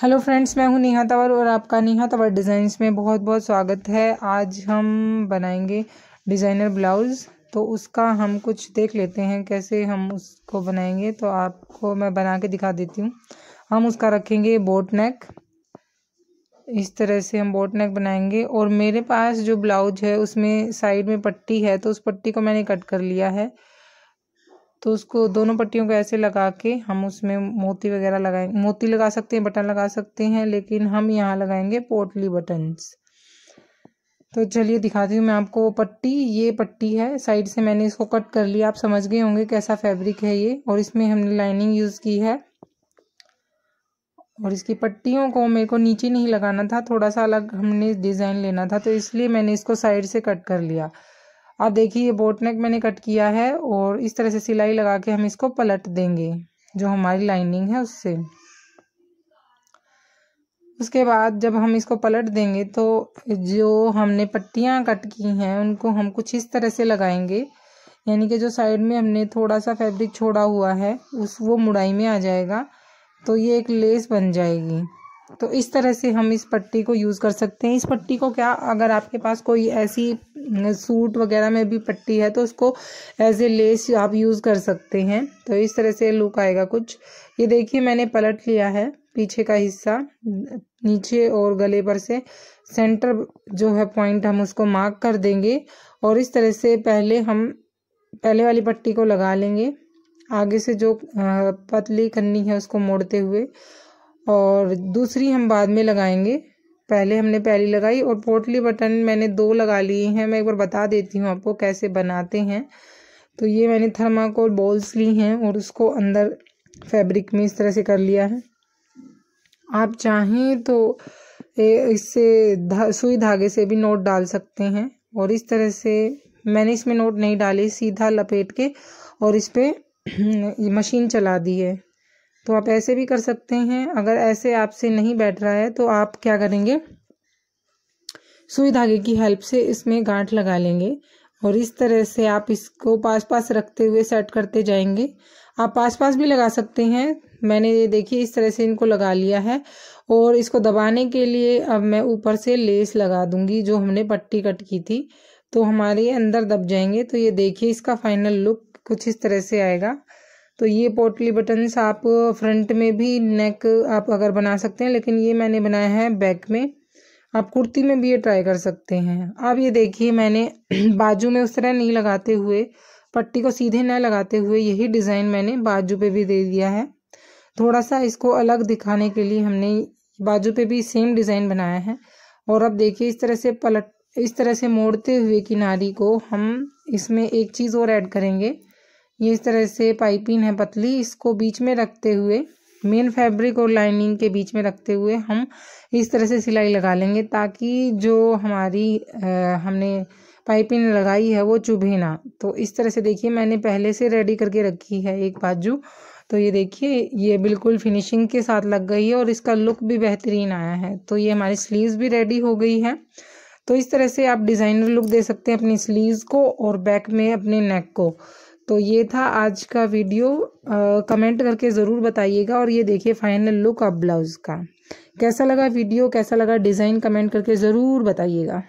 hello friends मैं हूं नेहा तवर और आपका नेहा तवर डिज़ाइंस में बहुत बहुत स्वागत है आज हम बनाएंगे डिज़ाइनर ब्लाउज़ तो उसका हम कुछ देख लेते हैं कैसे हम उसको बनाएंगे तो आपको मैं बना के दिखा देती हूँ हम उसका रखेंगे बोट नेक इस तरह से हम बोट नेक बनाएंगे और मेरे पास जो ब्लाउज है उसमें साइड में पट्टी है तो उस पट्टी को मैंने कट कर लिया है तो उसको दोनों पट्टियों को ऐसे लगा के हम उसमें मोती वगैरह लगाएंगे मोती लगा सकते हैं बटन लगा सकते हैं लेकिन हम यहाँ लगाएंगे पोटली बटन्स तो चलिए दिखाती हूँ मैं आपको पट्टी ये पट्टी है साइड से मैंने इसको कट कर लिया आप समझ गए होंगे कैसा फैब्रिक है ये और इसमें हमने लाइनिंग यूज़ की है और इसकी पट्टियों को मेरे को नीचे नहीं लगाना था थोड़ा सा अलग हमने डिज़ाइन लेना था तो इसलिए मैंने इसको साइड से कट कर लिया अब देखिए ये बोटनेक मैंने कट किया है और इस तरह से सिलाई लगा के हम इसको पलट देंगे जो हमारी लाइनिंग है उससे उसके बाद जब हम इसको पलट देंगे तो जो हमने पट्टियाँ कट की हैं उनको हम कुछ इस तरह से लगाएंगे यानी कि जो साइड में हमने थोड़ा सा फैब्रिक छोड़ा हुआ है उस वो मुड़ाई में आ जाएगा तो ये एक लेस बन जाएगी तो इस तरह से हम इस पट्टी को यूज़ कर सकते हैं इस पट्टी को क्या अगर आपके पास कोई ऐसी सूट वगैरह में भी पट्टी है तो उसको एज ए लेस आप यूज़ कर सकते हैं तो इस तरह से लुक आएगा कुछ ये देखिए मैंने पलट लिया है पीछे का हिस्सा नीचे और गले पर से सेंटर जो है पॉइंट हम उसको मार्क कर देंगे और इस तरह से पहले हम पहले वाली पट्टी को लगा लेंगे आगे से जो पतली कन्नी है उसको मोड़ते हुए और दूसरी हम बाद में लगाएंगे पहले हमने पहली लगाई और पोटली बटन मैंने दो लगा लिए हैं मैं एक बार बता देती हूँ आपको कैसे बनाते हैं तो ये मैंने थर्माकोल बॉल्स ली हैं और उसको अंदर फैब्रिक में इस तरह से कर लिया है आप चाहें तो इससे धा, सुई धागे से भी नोट डाल सकते हैं और इस तरह से मैंने इसमें नोट नहीं डाले सीधा लपेट के और इस पर मशीन चला दी है तो आप ऐसे भी कर सकते हैं अगर ऐसे आपसे नहीं बैठ रहा है तो आप क्या करेंगे सुई धागे की हेल्प से इसमें गांठ लगा लेंगे और इस तरह से आप इसको पास पास रखते हुए सेट करते जाएंगे आप पास पास भी लगा सकते हैं मैंने ये देखिए इस तरह से इनको लगा लिया है और इसको दबाने के लिए अब मैं ऊपर से लेस लगा दूंगी जो हमने पट्टी कट की थी तो हमारे अंदर दब जाएंगे तो ये देखिए इसका फाइनल लुक कुछ इस तरह से आएगा तो ये पोटली बटन्स आप फ्रंट में भी नेक आप अगर बना सकते हैं लेकिन ये मैंने बनाया है बैक में आप कुर्ती में भी ये ट्राई कर सकते हैं आप ये देखिए मैंने बाजू में उस तरह नहीं लगाते हुए पट्टी को सीधे न लगाते हुए यही डिज़ाइन मैंने बाजू पे भी दे दिया है थोड़ा सा इसको अलग दिखाने के लिए हमने बाजू पे भी सेम डिज़ाइन बनाया है और अब देखिए इस तरह से पलट इस तरह से मोड़ते हुए किनारी को हम इसमें एक चीज़ और ऐड करेंगे ये इस तरह से पाइपिंग है पतली इसको बीच में रखते हुए मेन फैब्रिक और लाइनिंग के बीच में रखते हुए हम इस तरह से सिलाई लगा लेंगे ताकि जो हमारी आ, हमने पाइपिंग लगाई है वो चुभे ना तो इस तरह से देखिए मैंने पहले से रेडी करके रखी है एक बाजू तो ये देखिए ये बिल्कुल फिनिशिंग के साथ लग गई है और इसका लुक भी बेहतरीन आया है तो ये हमारी स्लीव्स भी रेडी हो गई है तो इस तरह से आप डिज़ाइनर लुक दे सकते हैं अपनी स्लीव्स को और बैक में अपने नेक को तो ये था आज का वीडियो आ, कमेंट करके ज़रूर बताइएगा और ये देखिए फाइनल लुक अब ब्लाउज़ का कैसा लगा वीडियो कैसा लगा डिज़ाइन कमेंट करके ज़रूर बताइएगा